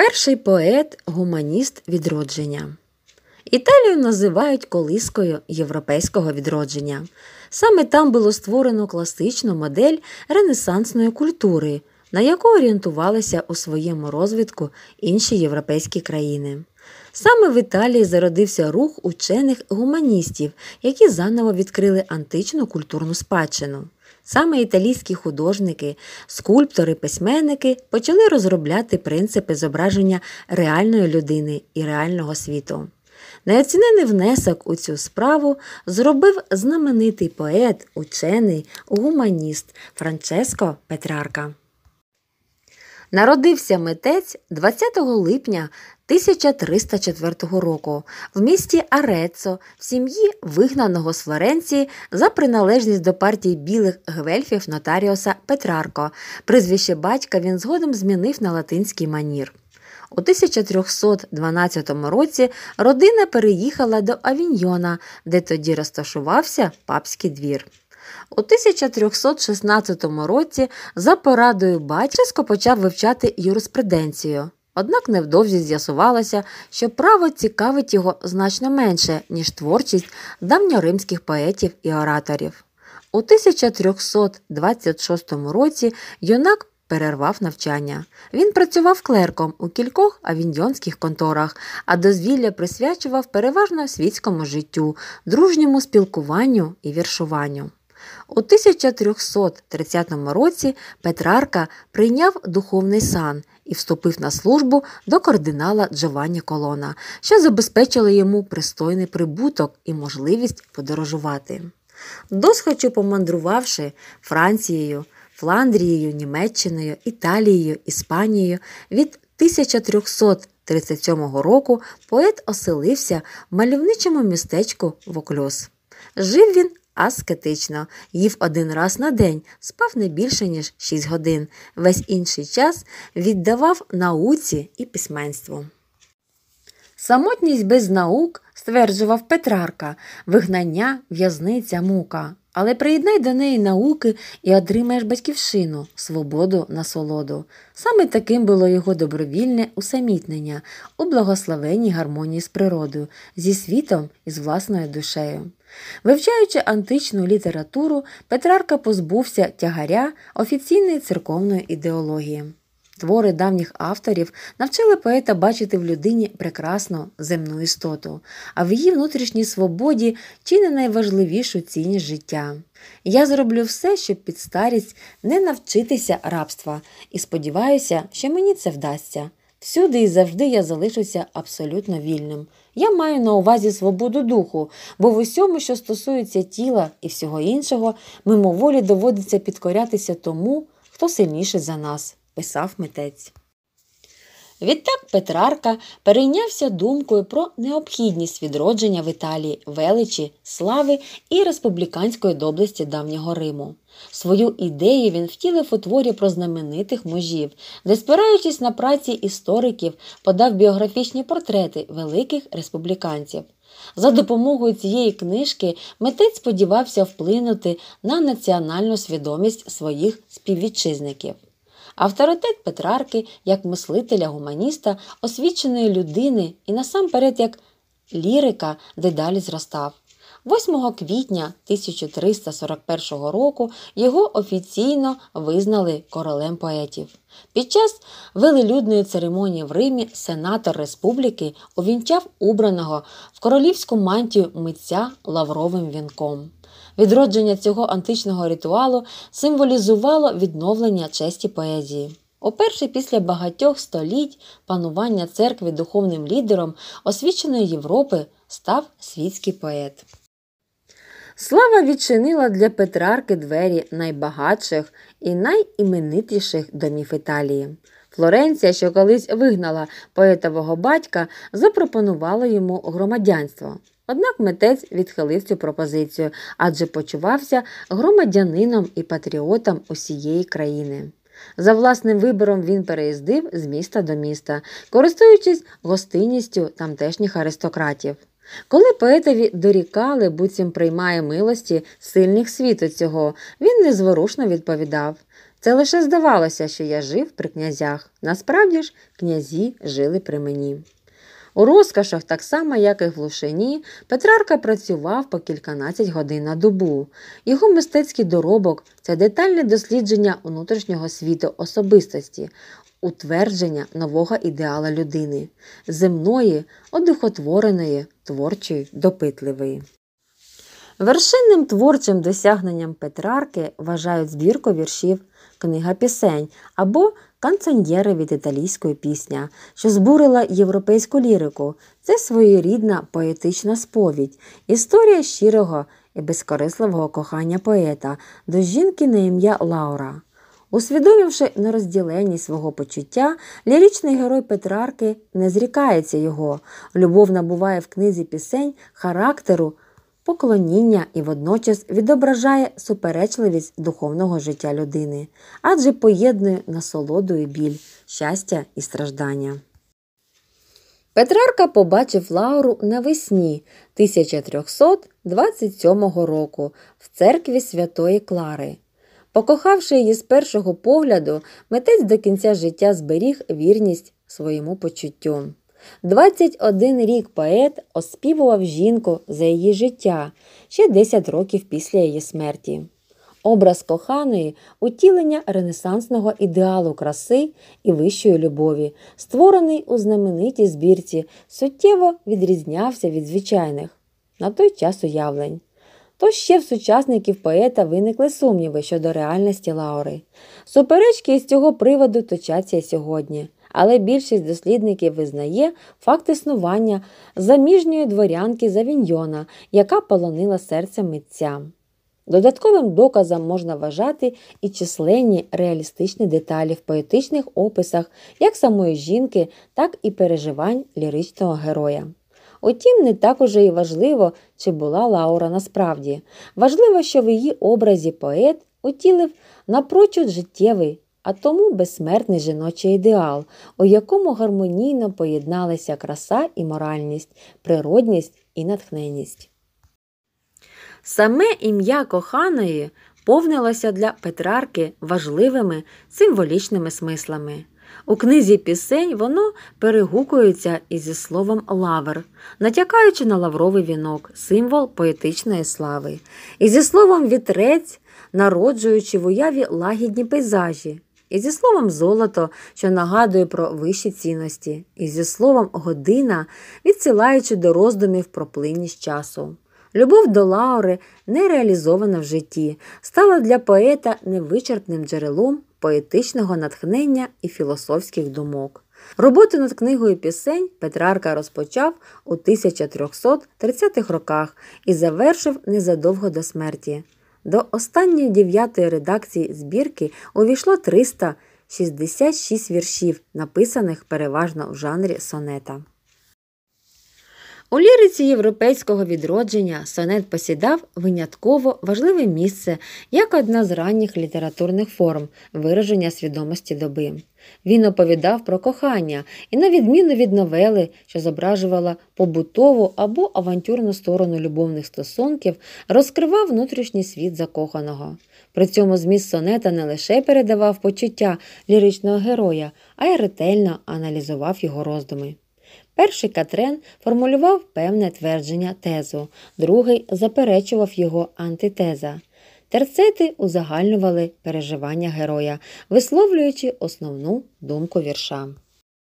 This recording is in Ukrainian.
Перший поет гуманіст відродження. Італію називають колискою європейського відродження. Саме там було створено класичну модель ренесансної культури, на яку орієнтувалися у своєму розвитку інші європейські країни. Саме в Італії зародився рух учених гуманістів, які заново відкрили античну культурну спадщину. Саме італійські художники, скульптори, письменники почали розробляти принципи зображення реальної людини і реального світу. Неоцінений внесок у цю справу зробив знаменитий поет, учений, гуманіст Франческо Петрарка. Народився митець 20 липня 1304 року в місті Арецо в сім'ї вигнаного з Флоренції за приналежність до партії білих гвельфів нотаріуса Петрарко. призвище батька він згодом змінив на латинський манір. У 1312 році родина переїхала до Авіньйона, де тоді розташувався папський двір. У 1316 році за порадою батька почав вивчати юриспруденцію. Однак невдовзі з'ясувалося, що право цікавить його значно менше, ніж творчість давньоримських поетів і ораторів. У 1326 році юнак перервав навчання. Він працював клерком у кількох авіньйонських конторах, а дозвілля присвячував переважно світському життю, дружньому спілкуванню і віршуванню. У 1330 році Петрарка прийняв духовний сан і вступив на службу до кардинала Джованні Колона, що забезпечило йому пристойний прибуток і можливість подорожувати. Досхочу помандрувавши Францією, Фландрією, Німеччиною, Італією, Іспанією від 1337 року поет оселився в мальовничому містечку Вокльос. Жив він аскетично, їв один раз на день, спав не більше, ніж 6 годин. Весь інший час віддавав науці і письменству. Самотність без наук, стверджував Петрарка, вигнання, в'язниця, мука. Але приєднай до неї науки і отримаєш батьківщину, свободу насолоду. Саме таким було його добровільне усамітнення у благословенній гармонії з природою, зі світом і з власною душею. Вивчаючи античну літературу, Петрарка позбувся тягаря офіційної церковної ідеології. Твори давніх авторів навчили поета бачити в людині прекрасну земну істоту, а в її внутрішній свободі чи не найважливішу цінність життя. Я зроблю все, щоб під старість не навчитися рабства, і сподіваюся, що мені це вдасться. Всюди і завжди я залишуся абсолютно вільним. Я маю на увазі свободу духу, бо в усьому, що стосується тіла і всього іншого, мимоволі доводиться підкорятися тому, хто сильніший за нас, писав митець. Відтак Петрарка перейнявся думкою про необхідність відродження в Італії величі, слави і республіканської доблесті давнього Риму. Свою ідею він втілив у творі про знаменитих мужів, де, спираючись на праці істориків, подав біографічні портрети великих республіканців. За допомогою цієї книжки митець сподівався вплинути на національну свідомість своїх співвітчизників. Авторитет Петрарки як мислителя, гуманіста, освіченої людини і насамперед як лірика дедалі зростав. 8 квітня 1341 року його офіційно визнали королем поетів. Під час велелюдної церемонії в Римі сенатор республіки увінчав убраного в королівську мантію митця лавровим вінком. Відродження цього античного ритуалу символізувало відновлення честі поезії. Уперше після багатьох століть панування церкви духовним лідером освіченої Європи став світський поет. Слава відчинила для Петрарки двері найбагатших і найіменитіших домів Італії. Флоренція, що колись вигнала поетового батька, запропонувала йому громадянство. Однак митець відхилив цю пропозицію, адже почувався громадянином і патріотом усієї країни. За власним вибором він переїздив з міста до міста, користуючись гостинністю тамтешніх аристократів. Коли поетові дорікали, буцім приймає милості сильних світу цього, він незворушно відповідав. Це лише здавалося, що я жив при князях. Насправді ж князі жили при мені. У розкошах, так само, як і в глушині, Петрарка працював по кільканадцять годин на добу. Його мистецький доробок це детальне дослідження внутрішнього світу особистості, утвердження нового ідеала людини, земної, одухотвореної, творчої, допитливої. Вершинним творчим досягненням Петрарки вважають збірку віршів Книга пісень або канцоньєри від італійської пісня, що збурила європейську лірику. Це своєрідна поетична сповідь, історія щирого і безкорисливого кохання поета до жінки на ім'я Лаура. Усвідомивши нерозділенність свого почуття, ліричний герой Петрарки не зрікається його. Любов набуває в книзі пісень характеру поклоніння і водночас відображає суперечливість духовного життя людини, адже поєднує насолоду і біль, щастя і страждання. Петрарка побачив Лауру навесні 1327 року в церкві Святої Клари. Покохавши її з першого погляду, митець до кінця життя зберіг вірність своєму почуттю. 21 рік поет оспівував жінку за її життя ще 10 років після її смерті. Образ коханої утілення ренесансного ідеалу краси і вищої любові, створений у знаменитій збірці, суттєво відрізнявся від звичайних на той час уявлень. То ще в сучасників поета виникли сумніви щодо реальності Лаури. Суперечки із цього приводу точаться сьогодні але більшість дослідників визнає факт існування заміжньої дворянки Завіньйона, яка полонила серце митця. Додатковим доказом можна вважати і численні реалістичні деталі в поетичних описах як самої жінки, так і переживань ліричного героя. Утім, не так уже і важливо, чи була Лаура насправді. Важливо, що в її образі поет утілив напрочуд життєвий а тому безсмертний жіночий ідеал, у якому гармонійно поєдналися краса і моральність, природність і натхненність. Саме ім'я коханої повнилося для Петрарки важливими символічними смислами. У книзі пісень воно перегукується із словом лавр, натякаючи на лавровий вінок, символ поетичної слави, і зі словом вітрець, народжуючи в уяві лагідні пейзажі, і зі словом золото, що нагадує про вищі цінності, і зі словом година, відсилаючи до роздумів про плинність часу. Любов до Лаури, не реалізована в житті, стала для поета невичерпним джерелом поетичного натхнення і філософських думок. Роботу над книгою пісень Петрарка розпочав у 1330-х роках і завершив незадовго до смерті. До останньої дев'ятої редакції збірки увійшло 366 віршів, написаних переважно в жанрі сонета. У ліриці європейського відродження сонет посідав винятково важливе місце як одна з ранніх літературних форм вираження свідомості доби. Він оповідав про кохання і, на відміну від новели, що зображувала побутову або авантюрну сторону любовних стосунків, розкривав внутрішній світ закоханого. При цьому зміст сонета не лише передавав почуття ліричного героя, а й ретельно аналізував його роздуми. Перший Катрен формулював певне твердження тезу, другий заперечував його антитеза. Терцети узагальнювали переживання героя, висловлюючи основну думку вірша.